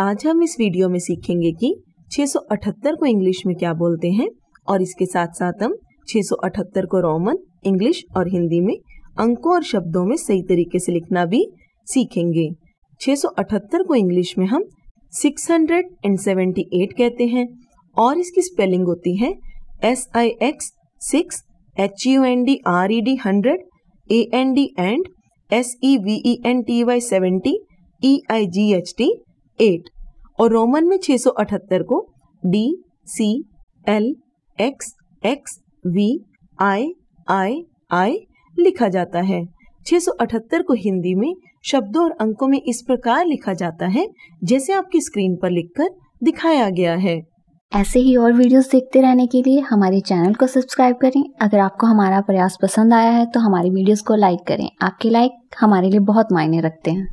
आज हम इस वीडियो में सीखेंगे कि 678 को इंग्लिश में क्या बोलते हैं और इसके साथ साथ हम 678 को रोमन इंग्लिश और हिंदी में अंकों और शब्दों में सही तरीके से लिखना भी सीखेंगे 678 को इंग्लिश में हम 678 कहते हैं और इसकी स्पेलिंग होती है S I X six H U N D R E D hundred A N D and S E V E N T Y seventy E I G H T eight और Roman में सौ अठहत्तर को D C L X X V I I I लिखा जाता है सौ अठहत्तर को हिंदी में शब्दों और अंकों में इस प्रकार लिखा जाता है जैसे आपकी स्क्रीन पर लिखकर दिखाया गया है ऐसे ही और वीडियोस देखते रहने के लिए हमारे चैनल को सब्सक्राइब करें अगर आपको हमारा प्रयास पसंद आया है तो हमारी वीडियोस को लाइक करें आपके लाइक हमारे लिए बहुत मायने रखते हैं